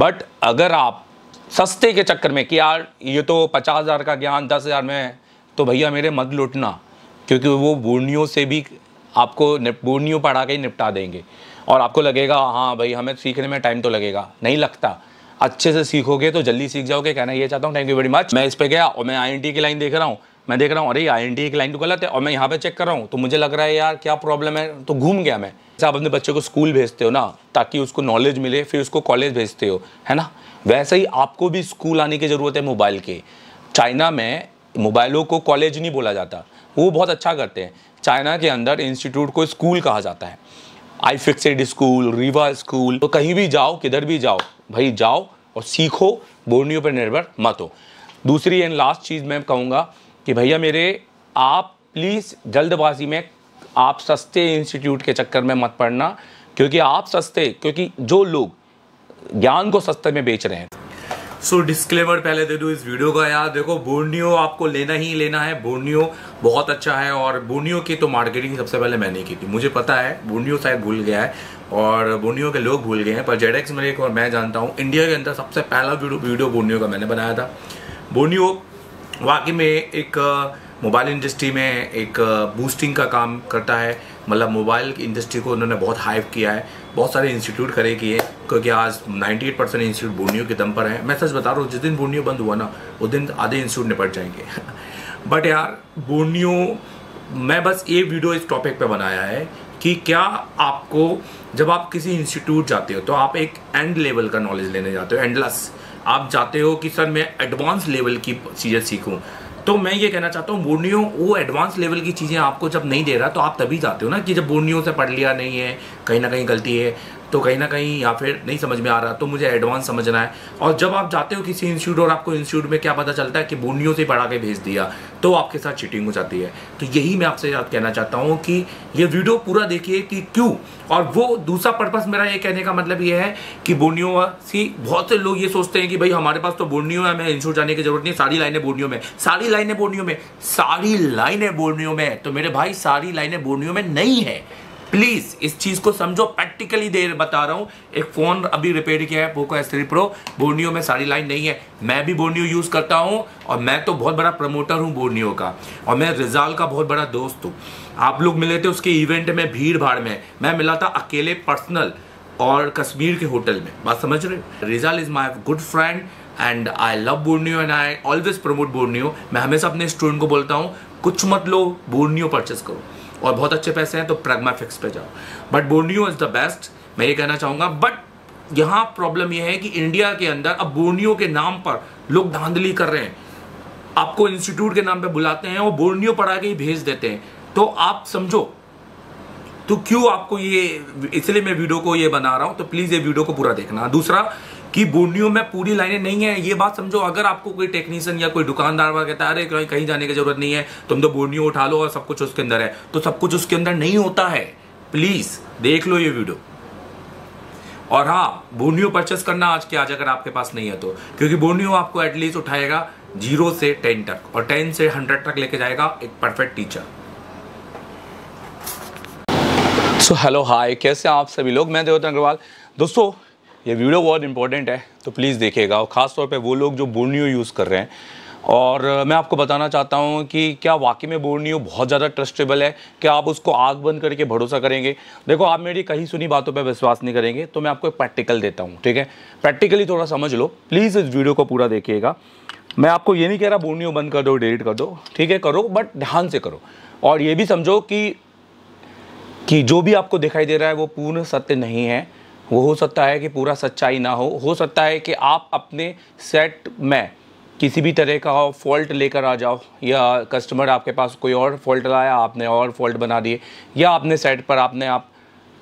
but अगर आप सस्ते के चक्कर में कि यार ये तो पचास हज़ार का ज्ञान दस हज़ार में है तो भैया मेरे मत लुटना क्योंकि वो बूढ़ियों से भी आपको बूढ़ियों पढ़ा के ही निपटा देंगे और आपको लगेगा हाँ भाई हमें सीखने में टाइम तो लगेगा नहीं लगता अच्छे से सीखोगे तो जल्दी सीख जाओगे कहना ये चाहता हूँ थैंक यू वेरी मच मैं इस पर गया और मैं आई की लाइन देख रहा हूँ मैं देख रहा हूँ अरे आई की लाइन तो गलत है और मैं यहाँ पर चेक कर रहा हूँ तो मुझे लग रहा है यार क्या प्रॉब्लम है तो घूम गया मैं आप अपने बच्चे को स्कूल भेजते हो ना ताकि उसको नॉलेज मिले फिर उसको कॉलेज भेजते हो है ना वैसे ही आपको भी स्कूल आने की ज़रूरत है मोबाइल के चाइना में मोबाइलों को कॉलेज नहीं बोला जाता वो बहुत अच्छा करते हैं चाइना के अंदर इंस्टीट्यूट को स्कूल कहा जाता है आई फिक्सड स्कूल रिवा स्कूल तो कहीं भी जाओ किधर भी जाओ भाई जाओ और सीखो बोर्नियो पर निर्भर मत हो दूसरी एंड लास्ट चीज़ मैं कहूँगा कि भैया मेरे आप प्लीज़ जल्दबाजी में आप सस्ते इंस्टीट्यूट के चक्कर में मत पड़ना क्योंकि आप सस्ते क्योंकि जो लोग ज्ञान को सस्ते में बेच रहे हैं सो so, डिस्क्लेमर पहले दे दू इस वीडियो का यार देखो बोर्नियो आपको लेना ही लेना है बोर्नियो बहुत अच्छा है और बोर्नियो की तो मार्केटिंग सबसे पहले मैंने की थी मुझे पता है बोर्नियो शायद भूल गया है और बोर्नियो के लोग भूल गए हैं पर जेडेक्स मेरे और मैं जानता हूँ इंडिया के अंदर सबसे पहला वीडियो बोर्नियो का मैंने बनाया था बोर्नियो वाकई में एक मोबाइल इंडस्ट्री में एक बूस्टिंग का काम करता है मतलब मोबाइल इंडस्ट्री को उन्होंने बहुत हाइप किया है बहुत सारे इंस्टीट्यूट खड़े किए क्योंकि आज 98 परसेंट इंस्टीट्यूट बुर्नियों के दम पर है मैं सच बता रहा हूँ जिस दिन बुर्नियो बंद हुआ ना उस दिन आधे इंस्टीट्यूट निपट जाएंगे बट यार बुर्नियो मैं बस ये वीडियो इस टॉपिक पर बनाया है कि क्या आपको जब आप किसी इंस्टीट्यूट जाते हो तो आप एक एंड लेवल का नॉलेज लेने जाते हो एंडलस आप जाते हो कि सर मैं एडवांस लेवल की चीज़ें सीखूँ तो मैं ये कहना चाहता हूँ बोर्नियो वो एडवांस लेवल की चीज़ें आपको जब नहीं दे रहा तो आप तभी जाते हो ना कि जब बोर्नियो से पढ़ लिया नहीं है कहीं ना कहीं गलती है तो कहीं ना कहीं या फिर नहीं समझ में आ रहा तो मुझे एडवांस समझना है और जब आप जाते हो किसी इंस्टीट्यूट और आपको इंस्टीट्यूट में क्या पता चलता है कि बोनियों से पढ़ा के भेज दिया तो आपके साथ चीटिंग हो जाती है तो यही मैं आपसे याद कहना चाहता हूँ कि ये वीडियो पूरा देखिए कि क्यों और वो दूसरा पर्पज़ मेरा ये कहने का मतलब ये है कि बोर्नियो सी बहुत से लोग ये सोचते हैं कि भाई हमारे पास तो बोर्नियो है हमें इंस्टीट्यूट जाने की जरूरत नहीं सारी लाइने बोर्नियो में सारी लाइने बोर्नियो में सारी लाइने बोर्नियो में तो मेरे भाई सारी लाइने बोर्नियो में नहीं है प्लीज इस चीज को समझो प्रैक्टिकली देर बता रहा हूँ एक फोन अभी रिपेयर किया है Poco S three Pro Borneo में सारी लाइन नहीं है मैं भी बोर्नियो यूज करता हूँ और मैं तो बहुत बड़ा प्रमोटर हूँ बोर्नियो का और मैं रिजाल का बहुत बड़ा दोस्त हूँ आप लोग मिले थे उसके इवेंट में भीड़ भाड़ में मैं मिला था अकेले पर्सनल और कश्मीर के होटल में बात समझ रहे रिजाल is my good friend and I love Borneo and I always promote Borneo मैं हमेशा अपने स्टूडेंट को बोलता हूँ कुछ मत लो बोर्नियो परचेस करो और बहुत अच्छे पैसे हैं तो प्रगमा फिक्स पे जाओ but Borneo is the best मैं ये कहना चाहूंगा बट यहाँ प्रॉब्लम यह है कि इंडिया के अंदर अब बोर्नियो के नाम पर लोग धांधली कर रहे हैं आपको इंस्टीट्यूट के नाम पे बुलाते हैं और बोर्नियो पढ़ा के ही भेज देते हैं तो आप समझो तो क्यों आपको ये इसलिए मैं वीडियो को ये बना रहा हूं तो प्लीज़ ये वीडियो को पूरा देखना दूसरा कि बूढ़ियों में पूरी लाइनें नहीं है ये बात समझो अगर आपको कोई टेक्नीशियन या कोई दुकानदार वगैरह कहता है अरे कहीं जाने की जरूरत नहीं है तुम तो बूढ़ियों उठा लो और सब कुछ उसके अंदर है तो सब कुछ उसके अंदर नहीं होता है प्लीज देख लो ये वीडियो और हाँ बूढ़ियों परचेस करना आज के आज अगर आपके पास नहीं है तो क्योंकि बूढ़ियों आपको एटलीस्ट उठाएगा जीरो से टेन तक और टेन से हंड्रेड तक लेके जाएगा एक perfect teacher so hello hi कैसे आप सभी लोग मैं देवतन अग्रवाल दोस्तों ये वीडियो बहुत इंपॉर्टेंट है तो प्लीज़ देखिएगा और ख़ासतौर पर पे वो लोग जो बोर्नियो यूज़ कर रहे हैं और मैं आपको बताना चाहता हूँ कि क्या वाकई में बोर्नियो बहुत ज़्यादा ट्रस्टेबल है क्या आप उसको आग बंद करके भरोसा करेंगे देखो आप मेरी कहीं सुनी बातों पर विश्वास नहीं करेंगे तो मैं आपको एक प्रैक्टिकल देता हूँ ठीक है प्रैक्टिकली थोड़ा समझ लो प्लीज़ इस वीडियो को पूरा देखिएगा मैं आपको ये नहीं कह रहा बोर्नियो बंद कर दो डिलीट कर दो ठीक है करो बट ध्यान से करो और ये भी समझो कि कि जो भी आपको दिखाई दे रहा है वो पूर्ण सत्य नहीं है वो हो सकता है कि पूरा सच्चाई ना हो हो सकता है कि आप अपने सेट में किसी भी तरह का फॉल्ट लेकर आ जाओ या कस्टमर आपके पास कोई और फॉल्ट लाया आपने और फॉल्ट बना दिए या आपने सेट पर आपने आप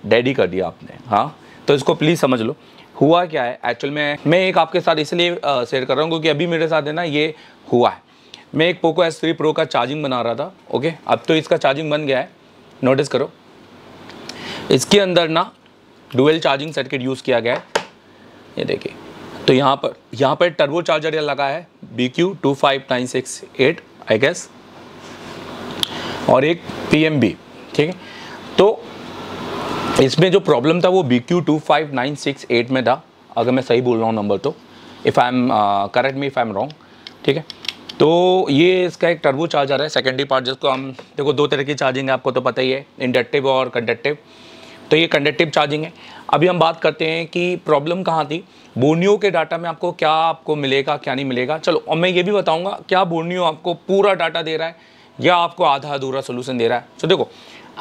डैडी कर दिया आपने हाँ तो इसको प्लीज़ समझ लो हुआ क्या है एक्चुअल में मैं एक आपके साथ इसलिए शेयर कर रहा हूँ क्योंकि अभी मेरे साथ है ना ये हुआ है मैं एक पोको एस थ्री प्रो का चार्जिंग बना रहा था ओके अब तो इसका चार्जिंग बन गया है नोटिस करो इसके अंदर ना डुअल चार्जिंग सर्किट यूज़ किया गया है ये देखिए तो यहाँ पर यहाँ पर टर्बो चार्जर लगा है B Q two five nine six eight I guess और एक पी एम बी ठीक है तो इसमें जो प्रॉब्लम था वो B Q two five nine six eight में था अगर मैं सही बोल रहा हूँ नंबर तो if I am correct me if I am wrong ठीक है तो ये इसका एक टर्बो चार्जर है सेकेंडरी पार्ट जिसको हम देखो दो तरह की चार्जिंग है आपको तो पता ही है इंडक्टिव और कंडक्टिव तो ये कंडक्टिव चार्जिंग है अभी हम बात करते हैं कि प्रॉब्लम कहाँ थी बोर्नियो के डाटा में आपको क्या आपको मिलेगा क्या नहीं मिलेगा चलो और मैं ये भी बताऊँगा क्या बोर्नियो आपको पूरा डाटा दे रहा है या आपको आधा अधूरा सोल्यूशन दे रहा है तो देखो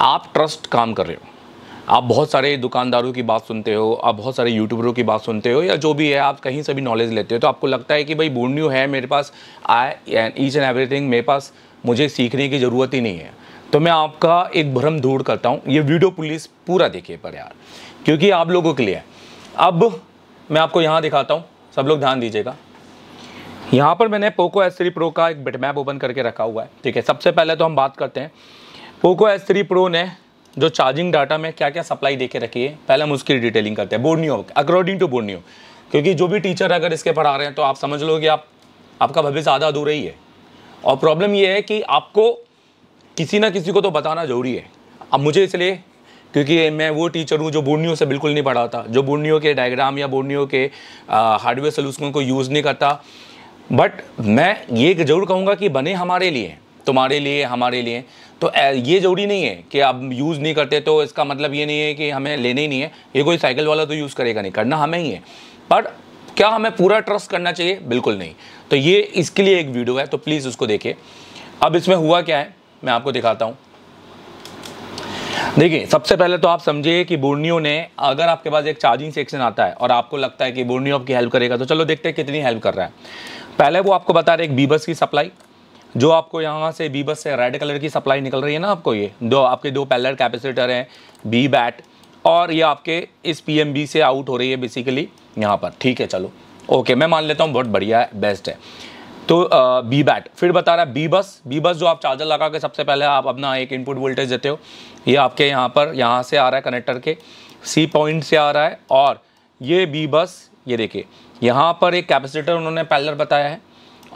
आप ट्रस्ट काम कर रहे हो आप बहुत सारे दुकानदारों की बात सुनते हो आप बहुत सारे यूट्यूबरों की बात सुनते हो या जो भी है आप कहीं से भी नॉलेज लेते हो तो आपको लगता है कि भाई बोर्नियो है मेरे पास आई एंड ईच एंड एवरीथिंग मेरे पास मुझे सीखने की ज़रूरत ही नहीं है तो मैं आपका एक भ्रम दूर करता हूँ ये वीडियो पुलिस पूरा देखिए पर यार क्योंकि आप लोगों के लिए अब मैं आपको यहाँ दिखाता हूँ सब लोग ध्यान दीजिएगा यहाँ पर मैंने पोको एस थ्री प्रो का एक बिटमैप ओपन करके रखा हुआ है ठीक है सबसे पहले तो हम बात करते हैं पोको एस थ्री प्रो ने जो चार्जिंग डाटा में क्या क्या सप्लाई देके रखी है पहले हम उसकी डिटेलिंग करते हैं बोर्नियो अकॉर्डिंग टू बोर्नियो क्योंकि जो भी टीचर अगर इसके पढ़ा रहे हैं तो आप समझ लो कि आप आपका भविष्य आधा अधूरा ही है और प्रॉब्लम ये है कि आपको किसी ना किसी को तो बताना ज़रूरी है अब मुझे इसलिए क्योंकि मैं वो टीचर हूँ जो बुढ़नियों से बिल्कुल नहीं पढ़ाता जो बुढ़नियों के डायग्राम या बुढ़नियों के हार्डवेयर सोल्यूशन को यूज़ नहीं करता बट मैं ये ज़रूर कहूँगा कि बने हमारे लिए तुम्हारे लिए हमारे लिए तो ये ज़रूरी नहीं है कि आप यूज़ नहीं करते तो इसका मतलब ये नहीं है कि हमें लेने ही नहीं है ये कोई साइकिल वाला तो यूज़ करेगा नहीं करना हमें ही है पर क्या हमें पूरा ट्रस्ट करना चाहिए बिल्कुल नहीं तो ये इसके लिए एक वीडियो है तो प्लीज़ उसको देखिए अब इसमें हुआ क्या है मैं आपको दिखाता हूँ देखिए सबसे पहले तो आप समझिए कि बुर्नियो ने अगर आपके पास एक चार्जिंग सेक्शन आता है और आपको लगता है कि बुर्नियो आपकी हेल्प करेगा तो चलो देखते हैं कितनी हेल्प कर रहा है पहले वो आपको बता रहे एक बीबस की सप्लाई जो आपको यहाँ से बीबस से रेड कलर की सप्लाई निकल रही है ना आपको ये दो आपके दो पैलर कैपेसिटर हैं बी बैट और ये आपके इस पी से आउट हो रही है बेसिकली यहाँ पर ठीक है चलो ओके मैं मान लेता हूँ बहुत बढ़िया है बेस्ट है तो बी बैट फिर बता रहा है बी बस बी बस जो आप चार्जर लगा के सबसे पहले आप अपना एक इनपुट वोल्टेज देते हो ये आपके यहाँ पर यहाँ से आ रहा है कनेक्टर के सी पॉइंट से आ रहा है और ये बी बस ये देखिए यहाँ पर एक कैपेसिटर उन्होंने पैलर बताया है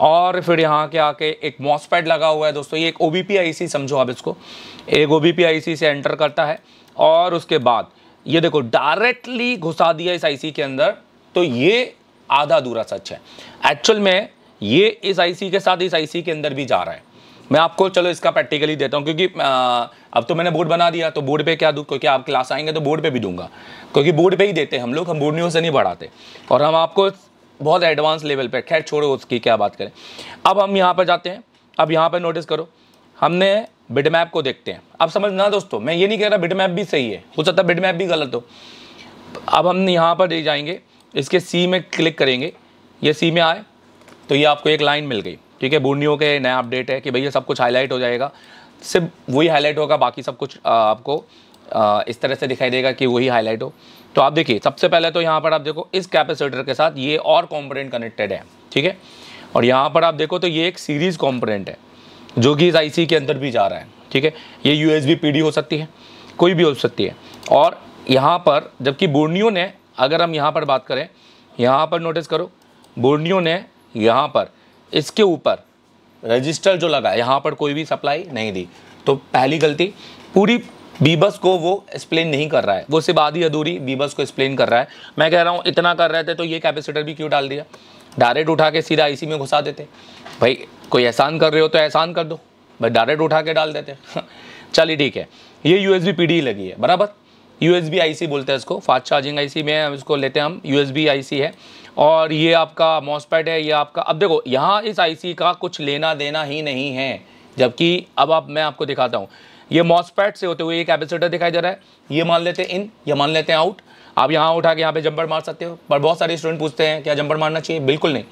और फिर यहाँ के आके एक मॉसपैड लगा हुआ है दोस्तों ये एक ओ बी पी आई सी समझो आप इसको एक ओ बी पी आई सी से एंटर करता है और उसके बाद ये देखो डायरेक्टली घुसा दिया इस आईसी के अंदर तो ये आधा दूरा सच है एक्चुअल में ये इस आईसी के साथ इस आईसी के अंदर भी जा रहा है मैं आपको चलो इसका प्रैक्टिकली देता हूँ क्योंकि आ, अब तो मैंने बोर्ड बना दिया तो बोर्ड पे क्या दूँ क्योंकि आप क्लास आएंगे तो बोर्ड पे भी दूंगा क्योंकि बोर्ड पे ही देते हैं हम लोग हम बोर्ड न्यूज़ से नहीं पढ़ाते और हम आपको बहुत एडवांस लेवल पर खैर छोड़ो उसकी क्या बात करें अब हम यहाँ पर जाते हैं अब यहाँ पर नोटिस करो हमने बिड मैप को देखते हैं अब समझना दोस्तों मैं ये नहीं कह रहा बिड मैप भी सही है हो सकता है मैप भी गलत हो अब हम यहाँ पर जाएंगे इसके सी में क्लिक करेंगे ये सी में आए तो ये आपको एक लाइन मिल गई ठीक है बूंदियों के नया अपडेट है कि भैया सब कुछ हाईलाइट हो जाएगा सिर्फ वही हाईलाइट होगा बाकी सब कुछ आपको इस तरह से दिखाई देगा कि वही हाईलाइट हो तो आप देखिए सबसे पहले तो यहाँ पर आप देखो इस कैपेसिटर के साथ ये और कॉम्पोनेंट कनेक्टेड है ठीक है और यहाँ पर आप देखो तो ये एक सीरीज़ कॉम्पोनेंट है जो कि इस आई के अंदर भी जा रहा है ठीक है ये यू एस हो सकती है कोई भी हो सकती है और यहाँ पर जबकि बोर्नियो ने अगर हम यहाँ पर बात करें यहाँ पर नोटिस करो बोर्नियो ने यहाँ पर इसके ऊपर रजिस्टर जो लगा यहाँ पर कोई भी सप्लाई नहीं दी तो पहली गलती पूरी बीबस को वो एक्सप्लेन नहीं कर रहा है वो सिर्फ आधी अधूरी बीबस को एक्सप्लेन कर रहा है मैं कह रहा हूँ इतना कर रहे थे तो ये कैपेसिटर भी क्यों डाल दिया डायरेक्ट उठा के सीधा आईसी में घुसा देते भाई कोई एहसान कर रहे हो तो एहसान कर दो भाई डायरेक्ट उठा के डाल देते चलिए ठीक है ये यू एस लगी है बराबर यू एस बोलते हैं इसको फास्ट चार्जिंग आई में इसको लेते हैं हम यू एस है और ये आपका मॉसपैट है ये आपका अब देखो यहाँ इस आईसी का कुछ लेना देना ही नहीं है जबकि अब आप मैं आपको दिखाता हूँ ये मॉसपैट से होते हुए ये कैपेसिटर दिखाई दे रहा है ये मान लेते हैं इन ये मान लेते हैं आउट आप यहाँ उठा के यहाँ पे जंपर मार सकते हो पर बहुत सारे स्टूडेंट पूछते हैं क्या जंपर मारना चाहिए बिल्कुल नहीं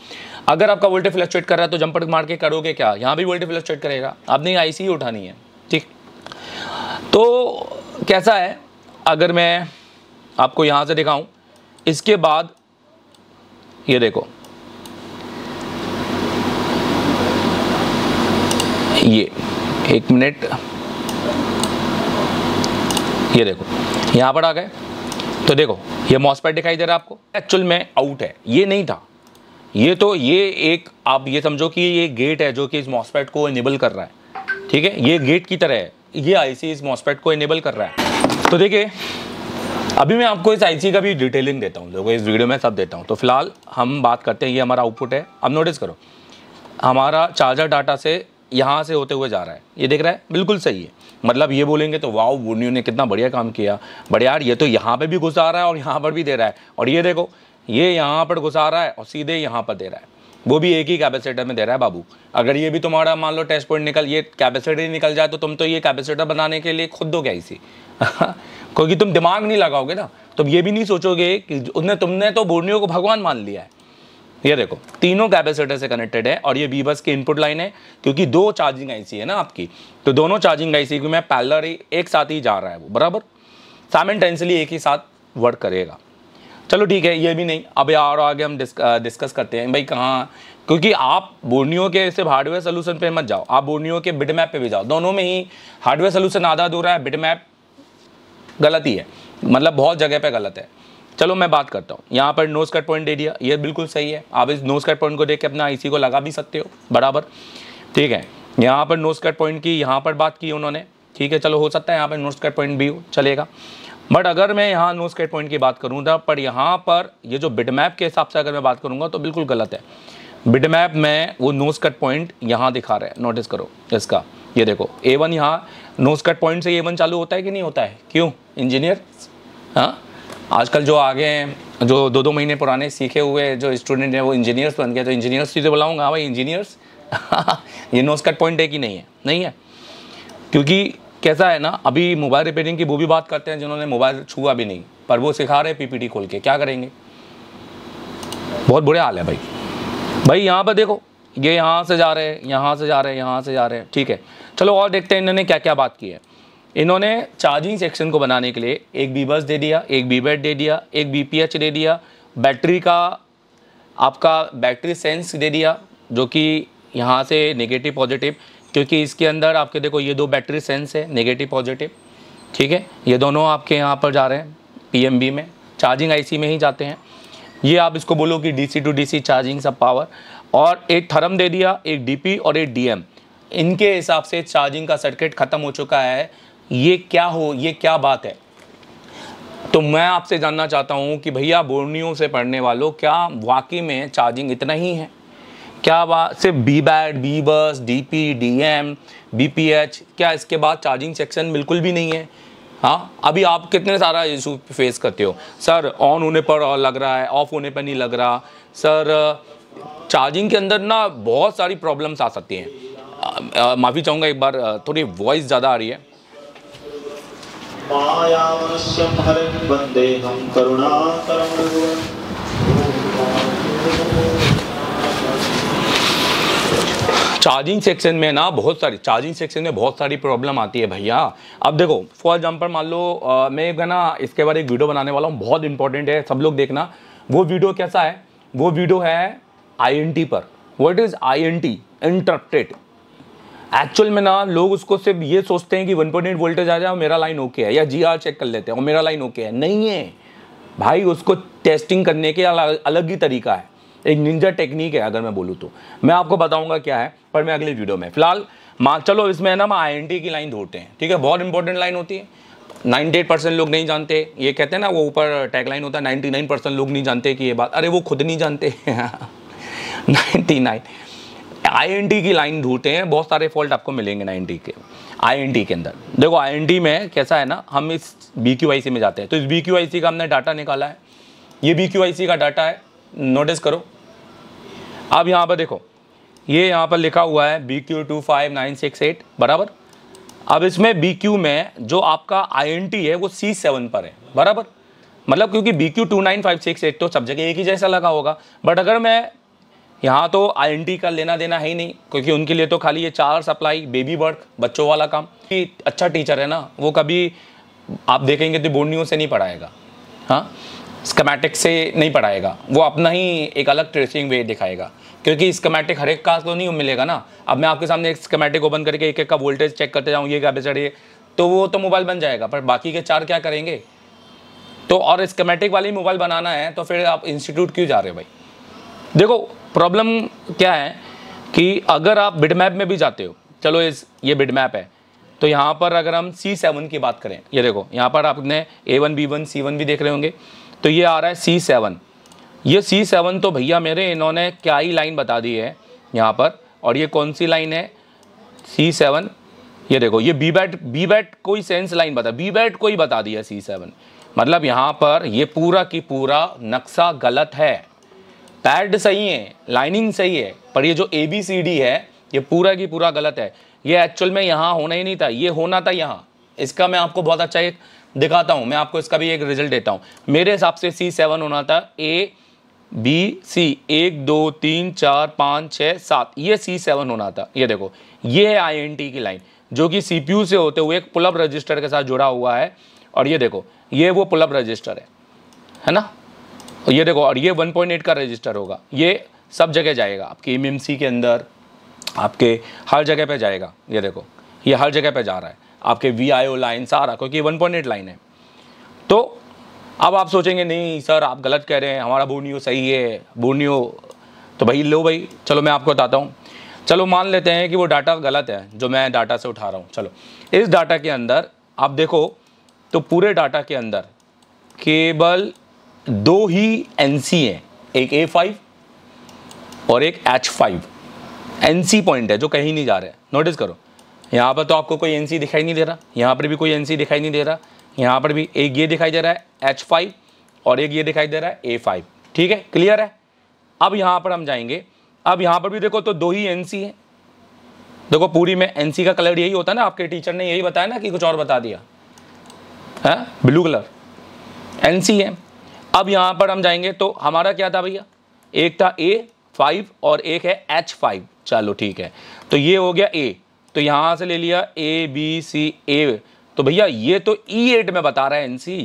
अगर आपका वोल्टेज फ्लक्चुएट कर रहा है तो जंपर मार के करोगे क्या यहाँ भी वोल्टेज फ्लक्चुएट करेगा आपने आई सी उठानी है ठीक तो कैसा है अगर मैं आपको यहाँ से दिखाऊँ इसके बाद ये देखो ये एक मिनट ये देखो यहां पर आ गए तो देखो ये मॉसपैट दिखाई दे रहा है आपको एक्चुअल में आउट है ये नहीं था ये तो ये एक आप ये समझो कि ये गेट है जो कि इस मॉसपैट को इनेबल कर रहा है ठीक है ये गेट की तरह है ये आईसी इस मॉसपैट को इनेबल कर रहा है तो देखिए अभी मैं आपको इस आईसी का भी डिटेलिंग देता हूँ लोगों इस वीडियो में सब देता हूँ तो फिलहाल हम बात करते हैं ये हमारा आउटपुट है अब नोटिस करो हमारा चार्जर डाटा से यहाँ से होते हुए जा रहा है ये देख रहा है बिल्कुल सही है मतलब ये बोलेंगे तो वाओ वो ने कितना बढ़िया काम किया बट यार ये तो यहाँ पर भी घुसा रहा है और यहाँ पर भी दे रहा है और ये देखो ये यहाँ पर घुसा रहा है और सीधे यहाँ पर दे रहा है वो भी एक ही कैपेसिटर में दे रहा है बाबू अगर ये भी तुम्हारा मान लो टेस्ट पॉइंट निकल ये कैपेसिटर निकल जाए तो तुम तो ये कैपेसिटर बनाने के लिए खुद दो क्या इसी क्योंकि तुम दिमाग नहीं लगाओगे ना तुम ये भी नहीं सोचोगे कि उन्हें तुमने तो बोर्नियो को भगवान मान लिया है ये देखो तीनों कैपेसिटर से कनेक्टेड है और ये बी बस की इनपुट लाइन है क्योंकि दो चार्जिंग आईसी है ना आपकी तो दोनों चार्जिंग आईसी मैं पैलर एक साथ ही जा रहा है वो बराबर साइमेंटेंसली एक ही साथ वर्क करेगा चलो ठीक है ये भी नहीं अब यार आगे हम डिस्क, डिस्कस करते हैं भाई कहाँ क्योंकि आप बोर्नियो के सिर्फ हार्डवेयर सोल्यूशन पे मत जाओ आप बोर्नियो के मैप पे भी जाओ दोनों में ही हार्डवेयर सोल्यूशन आधा दूर है मैप गलत ही है मतलब बहुत जगह पे गलत है चलो मैं बात करता हूँ यहाँ पर नोज कट पॉइंट दे दिया ये बिल्कुल सही है आप इस नोज कट पॉइंट को देख के अपना आईसी को लगा भी सकते हो बराबर ठीक है यहाँ पर नोज कट पॉइंट की यहाँ पर बात की उन्होंने ठीक है चलो हो सकता है यहाँ पर नोज कट पॉइंट भी हो चलेगा बट अगर मैं यहाँ नोज कट पॉइंट की बात करूँ था पर यहाँ पर ये जो बिडमैप के हिसाब से अगर मैं बात करूँगा तो बिल्कुल गलत है मैप में वो नोज कट पॉइंट यहाँ दिखा रहा है नोटिस करो इसका ये देखो ए वन यहाँ नोज कट पॉइंट से ये वन चालू होता है कि नहीं होता है क्यों इंजीनियर हाँ आजकल जो आगे हैं जो दो दो महीने पुराने सीखे हुए जो स्टूडेंट हैं वो इंजीनियर्स बन गए तो इंजीनियर्स से बुलाऊंगा हाँ भाई इंजीनियर्स ये नोज कट पॉइंट है कि नहीं है नहीं है क्योंकि कैसा है ना अभी मोबाइल रिपेयरिंग की वो भी बात करते हैं जिन्होंने मोबाइल छुआ भी नहीं पर वो सिखा रहे पीपीटी खोल के क्या करेंगे बहुत बुरे हाल है भाई भाई यहाँ पर देखो ये यहाँ से जा रहे हैं यहाँ से जा रहे हैं यहाँ से जा रहे हैं ठीक है चलो और देखते हैं इन्होंने क्या क्या बात की है इन्होंने चार्जिंग सेक्शन को बनाने के लिए एक बी बस दे दिया एक बी बेड दे दिया एक बी पी एच दे दिया बैटरी का आपका बैटरी सेंस दे दिया जो कि यहाँ से नेगेटिव पॉजिटिव क्योंकि इसके अंदर आपके देखो ये दो बैटरी सेंस है नेगेटिव पॉजिटिव ठीक है ये दोनों आपके यहाँ पर जा रहे हैं बी में चार्जिंग सी में ही जाते हैं ये आप इसको बोलो कि सी टू सी चार्जिंग सब पावर और एक थर्म दे दिया एक डी और एक डी इनके हिसाब से चार्जिंग का सर्किट ख़त्म हो चुका है ये क्या हो ये क्या बात है तो मैं आपसे जानना चाहता हूँ कि भैया बोर्नियों से पढ़ने वालों क्या वाकई में चार्जिंग इतना ही है क्या बात सिर्फ बी बैड बी बस D P D M B P H क्या इसके बाद चार्जिंग सेक्शन बिल्कुल भी नहीं है हाँ अभी आप कितने सारा इशू फेस करते हो सर ऑन होने पर लग रहा है ऑफ होने पर नहीं लग रहा सर चार्जिंग के अंदर ना बहुत सारी प्रॉब्लम्स आ सकती हैं माफ़ी चाहूँगा एक बार थोड़ी वॉइस ज़्यादा आ रही है चार्जिंग सेक्शन में ना बहुत सारी चार्जिंग सेक्शन में बहुत सारी प्रॉब्लम आती है भैया अब देखो फॉर एग्जांपल मान लो मैं एक ना इसके बारे एक वीडियो बनाने वाला हूँ बहुत इंपॉर्टेंट है सब लोग देखना वो वीडियो कैसा है वो वीडियो है आईएनटी पर what is INT interrupted actual में ना लोग उसको सिर्फ ये सोचते हैं कि वन पॉइंट एट वोल्टेज आ जाए मेरा लाइन ओके है या जी आर चेक कर लेते हैं और मेरा लाइन ओके है नहीं है भाई उसको टेस्टिंग करने के अलग ही तरीका है एक निंजा टेक्निक है अगर मैं बोलूँ तो मैं आपको बताऊँगा क्या है पर मैं अगले वीडियो में फिलहाल माँ चलो इसमें है ना हम आई की लाइन ढूंढते हैं ठीक है बहुत इंपॉर्टेंट लाइन होती है 98 परसेंट लोग नहीं जानते ये कहते हैं ना वो ऊपर टैग लाइन होता है 99 परसेंट लोग नहीं जानते कि ये बात अरे वो खुद नहीं जानते 99 आईएनटी की लाइन ढूंढते हैं बहुत सारे फॉल्ट आपको मिलेंगे 90 के आईएनटी के अंदर देखो आईएनटी में कैसा है ना हम इस बीक्यूआईसी में जाते हैं तो इस बीक्यूआईसी का हमने डाटा निकाला है ये बीक्यूआईसी का डाटा है नोटिस करो अब यहाँ पर देखो ये यहाँ पर लिखा हुआ है B Q two five nine six eight बराबर अब इसमें बी क्यू में जो आपका आई एन टी है वो सी सेवन पर है बराबर मतलब क्योंकि B Q two nine five six eight तो सब जगह एक ही जैसा लगा होगा बट अगर मैं यहाँ तो आई का लेना देना है ही नहीं क्योंकि उनके लिए तो खाली ये चार सप्लाई बेबी वर्क बच्चों वाला काम कि अच्छा टीचर है ना वो कभी आप देखेंगे तो बोर्डियों से नहीं पढ़ाएगा हाँ स्कमेटिक से नहीं पढ़ाएगा वो अपना ही एक अलग ट्रेसिंग वे दिखाएगा क्योंकि स्कमेटिक हर एक का तो नहीं मिलेगा ना अब मैं आपके सामने एक स्कमेटिक ओपन करके एक एक का वोल्टेज चेक करते जाऊँ ये क्या ये तो वो तो मोबाइल बन जाएगा पर बाकी के चार क्या करेंगे तो और स्कमेटिक वाली मोबाइल बनाना है तो फिर आप इंस्टीट्यूट क्यों जा रहे हो भाई देखो प्रॉब्लम क्या है कि अगर आप बिड मैप में भी जाते हो चलो इस ये बिड मैप है तो यहाँ पर अगर हम सी सेवन की बात करें ये देखो यहाँ पर आपने A one B one C one भी देख रहे होंगे तो ये आ रहा है सी सेवन ये सी सेवन तो भैया मेरे इन्होंने क्या ही लाइन बता दी है यहाँ पर और ये कौन सी लाइन है सी सेवन ये देखो ये बी बैट बी बैट कोई सेंस लाइन बता बी बैट को ही बता दिया सी सेवन मतलब यहाँ पर ये पूरा की पूरा नक्शा गलत है पैड सही है लाइनिंग सही है पर ये जो ए बी सी डी है ये पूरा की पूरा गलत है ये एक्चुअल में यहाँ होना ही नहीं था ये होना था यहाँ इसका मैं आपको बहुत अच्छा एक दिखाता हूँ मैं आपको इसका भी एक रिजल्ट देता हूँ मेरे हिसाब से सी सेवन होना था ए बी सी एक दो तीन चार पाँच छः सात ये सी सेवन होना था ये देखो ये है आई एन टी की लाइन जो कि सी पी यू से होते हुए एक पुलअप रजिस्टर के साथ जुड़ा हुआ है और ये देखो ये वो पुलअप रजिस्टर है है ना और ये देखो और ये 1.8 का रजिस्टर होगा ये सब जगह जाएगा आपके एम के अंदर आपके हर जगह पे जाएगा ये देखो ये हर जगह पे जा रहा है आपके वी लाइन सारा क्योंकि वन पॉइंट लाइन है तो अब आप सोचेंगे नहीं सर आप गलत कह रहे हैं हमारा बोर्नियो सही है बोर्नियो तो भाई लो भाई चलो मैं आपको बताता हूँ चलो मान लेते हैं कि वो डाटा गलत है जो मैं डाटा से उठा रहा हूँ चलो इस डाटा के अंदर आप देखो तो पूरे डाटा के अंदर केबल दो ही एन हैं एक ए फाइव और एक एच फाइव एन पॉइंट है जो कहीं नहीं जा रहे नोटिस करो यहाँ पर तो आपको कोई एन दिखाई नहीं दे रहा यहाँ पर भी कोई एन दिखाई नहीं दे रहा यहाँ पर भी एक ये दिखाई दे रहा है एच फाइव और एक ये दिखाई दे रहा है ए फाइव ठीक है क्लियर है अब यहाँ पर हम जाएंगे अब यहाँ पर भी देखो तो दो ही एन है देखो पूरी में एन का कलर यही होता है ना आपके टीचर ने यही बताया ना कि कुछ और बता दिया है ब्लू कलर एन है अब यहाँ पर हम जाएंगे तो हमारा क्या था भैया एक था ए फाइव और एक है एच फाइव चलो ठीक है तो ये हो गया ए तो यहाँ से ले लिया ए बी सी ए तो भैया ये तो ई e एट में बता रहा है एन सी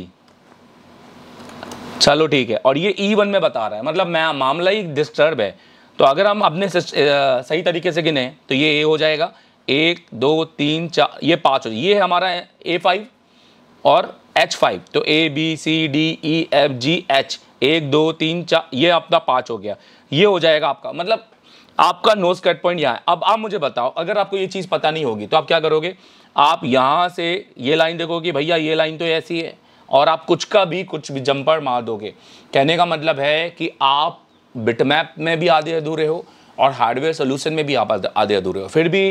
चलो ठीक है और ये ई e वन में बता रहा है मतलब मैं मामला ही डिस्टर्ब है तो अगर हम अपने सही तरीके से गिने तो ये ए हो जाएगा एक दो तीन चार ये पाँच हो ये है हमारा ए फाइव और एच फाइव तो A B C D E F G H एक दो तीन चार ये आपका पाँच हो गया ये हो जाएगा आपका मतलब आपका नोज कट पॉइंट यहाँ है अब आप मुझे बताओ अगर आपको ये चीज़ पता नहीं होगी तो आप क्या करोगे आप यहाँ से ये लाइन देखोगे भैया ये लाइन तो ऐसी है और आप कुछ का भी कुछ भी जंपर मार दोगे कहने का मतलब है कि आप बिटमैप में भी आधे अधूरे हो और हार्डवेयर सोल्यूशन में भी आप आधे अधूरे हो फिर भी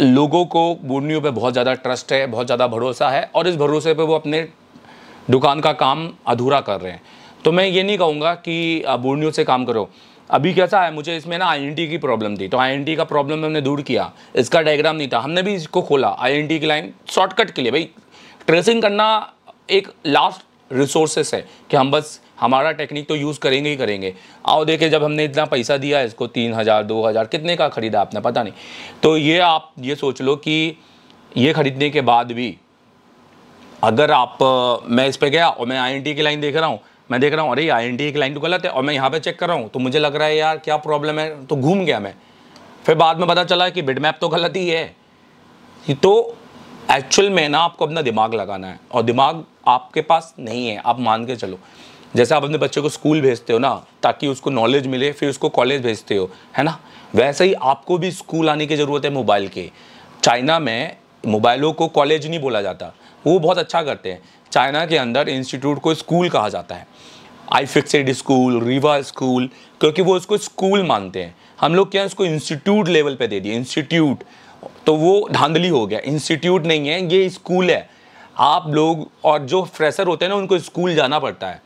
लोगों को बुनियों पे बहुत ज़्यादा ट्रस्ट है बहुत ज़्यादा भरोसा है और इस भरोसे पे वो अपने दुकान का काम अधूरा कर रहे हैं तो मैं ये नहीं कहूँगा कि बुनियों से काम करो अभी कैसा है मुझे इसमें ना आई की प्रॉब्लम थी तो आई का प्रॉब्लम हमने दूर किया इसका डायग्राम नहीं था हमने भी इसको खोला आई की लाइन शॉर्टकट के लिए भाई ट्रेसिंग करना एक लास्ट रिसोर्सेस है कि हम बस हमारा टेक्निक तो यूज़ करेंगे ही करेंगे आओ देखे जब हमने इतना पैसा दिया इसको तीन हज़ार दो हज़ार कितने का ख़रीदा आपने पता नहीं तो ये आप ये सोच लो कि ये ख़रीदने के बाद भी अगर आप मैं इस पर गया और मैं आई की लाइन देख रहा हूँ मैं देख रहा हूँ अरे ये आई की लाइन तो गलत है और मैं यहाँ पर चेक कर रहा हूँ तो मुझे लग रहा है यार क्या प्रॉब्लम है तो घूम गया मैं फिर बाद में पता चला कि बिड मैप तो गलत ही है तो एक्चुअल में ना आपको अपना दिमाग लगाना है और दिमाग आपके पास नहीं है आप मान के चलो जैसे आप अपने बच्चे को स्कूल भेजते हो ना ताकि उसको नॉलेज मिले फिर उसको कॉलेज भेजते हो है ना वैसे ही आपको भी स्कूल आने की ज़रूरत है मोबाइल के चाइना में मोबाइलों को कॉलेज नहीं बोला जाता वो बहुत अच्छा करते हैं चाइना के अंदर इंस्टीट्यूट को स्कूल कहा जाता है आई फिक्सड स्कूल रिवा स्कूल क्योंकि वो उसको स्कूल मानते हैं हम लोग क्या इसको इंस्टीट्यूट लेवल पे दे दिए इंस्टीट्यूट तो वो धांधली हो गया इंस्टीट्यूट नहीं है ये स्कूल है आप लोग और जो फ्रेशर होते हैं ना उनको स्कूल जाना पड़ता है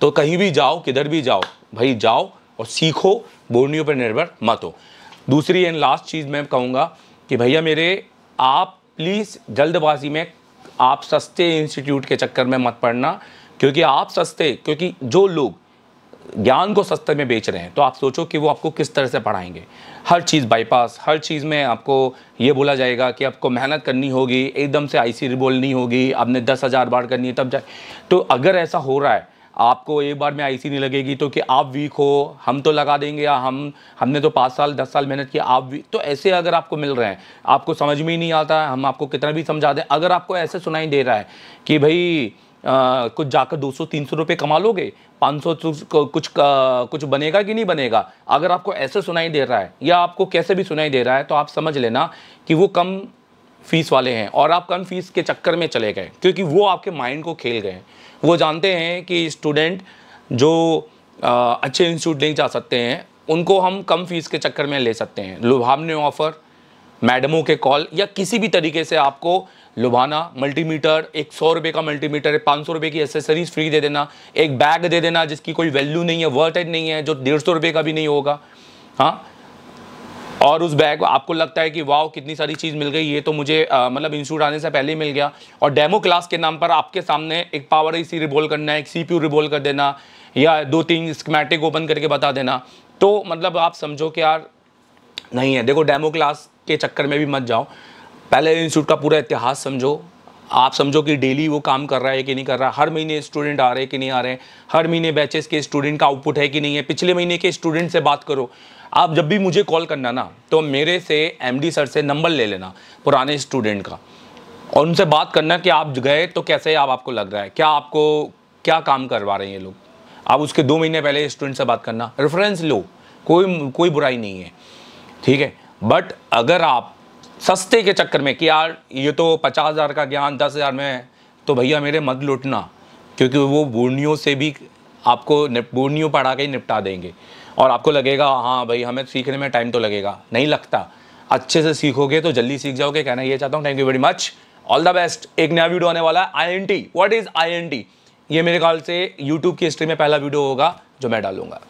तो कहीं भी जाओ किधर भी जाओ भाई जाओ और सीखो बोर्डियों पर निर्भर मत हो दूसरी एंड लास्ट चीज़ मैं कहूँगा कि भैया मेरे आप प्लीज़ जल्दबाजी में आप सस्ते इंस्टीट्यूट के चक्कर में मत पड़ना क्योंकि आप सस्ते क्योंकि जो लोग ज्ञान को सस्ते में बेच रहे हैं तो आप सोचो कि वो आपको किस तरह से पढ़ाएंगे हर चीज़ बाईपास हर चीज़ में आपको ये बोला जाएगा कि आपको मेहनत करनी होगी एकदम से आई सी e बोलनी होगी आपने दस हज़ार बार करनी है तब जाए तो अगर ऐसा हो रहा है आपको एक बार में आईसी e नहीं लगेगी तो कि आप वीक हो हम तो लगा देंगे या हम हमने तो पाँच साल दस साल मेहनत की आप वीक तो ऐसे अगर आपको मिल रहे हैं आपको समझ में ही नहीं आता हम आपको कितना भी समझा दें अगर आपको ऐसे सुनाई दे रहा है कि भाई कुछ जाकर 200-300 रुपए कमा लोगे 500 तो कुछ आ, कुछ बनेगा कि नहीं बनेगा अगर आपको ऐसे सुनाई दे रहा है या आपको कैसे भी सुनाई दे रहा है तो आप समझ लेना कि वो कम फीस वाले हैं और आप कम फीस के चक्कर में चले गए क्योंकि वो आपके माइंड को खेल गए वो जानते हैं कि स्टूडेंट जो आ, अच्छे इंस्टीट्यूट नहीं जा सकते हैं उनको हम कम फीस के चक्कर में ले सकते हैं लुभावने ऑफ़र मैडमों के कॉल या किसी भी तरीके से आपको लुभाना मल्टीमीटर एक सौ रुपये का मल्टीमीटर है पाँच सौ रुपये की एसेसरीज फ्री दे देना एक बैग दे देना जिसकी कोई वैल्यू नहीं है वर्थ एड नहीं है जो डेढ़ सौ रुपये का भी नहीं होगा हाँ और उस बैग आपको लगता है कि वाह कितनी सारी चीज़ मिल गई ये तो मुझे मतलब इंस्टीट्यूट आने से पहले ही मिल गया और डेमो क्लास के नाम पर आपके सामने एक पावर ए सी रिबोल करना है एक सी पी रिबोल कर देना या दो तीन स्कमेटिक ओपन करके बता देना तो मतलब आप समझो कि यार नहीं है देखो डेमो क्लास के चक्कर में भी मत जाओ पहले इंस्टीट्यूट का पूरा इतिहास समझो आप समझो कि डेली वो काम कर रहा है कि नहीं कर रहा हर महीने स्टूडेंट आ रहे हैं कि नहीं आ रहे हैं हर महीने बैचेस के स्टूडेंट का आउटपुट है कि नहीं है पिछले महीने के स्टूडेंट से बात करो आप जब भी मुझे कॉल करना ना तो मेरे से एमडी सर से नंबर ले लेना पुराने स्टूडेंट का और उनसे बात करना कि आप गए तो कैसे आप आपको लग रहा है क्या आपको क्या काम करवा रहे हैं ये लोग आप उसके दो महीने पहले स्टूडेंट से बात करना रेफरेंस लो कोई कोई बुराई नहीं है ठीक है बट अगर आप सस्ते के चक्कर में कि यार ये तो पचास हज़ार का ज्ञान दस हज़ार में है तो भैया मेरे मत लुटना क्योंकि वो बोर्नियों से भी आपको बोर्नियों पढ़ा के ही निपटा देंगे और आपको लगेगा हाँ भाई हमें सीखने में टाइम तो लगेगा नहीं लगता अच्छे से सीखोगे तो जल्दी सीख जाओगे कहना ये चाहता हूँ thank you very much all the best एक नया वीडियो आने वाला है I N T what is I N T ये मेरे ख्याल से यूट्यूब की हिस्ट्री में पहला वीडियो होगा जो मैं डालूंगा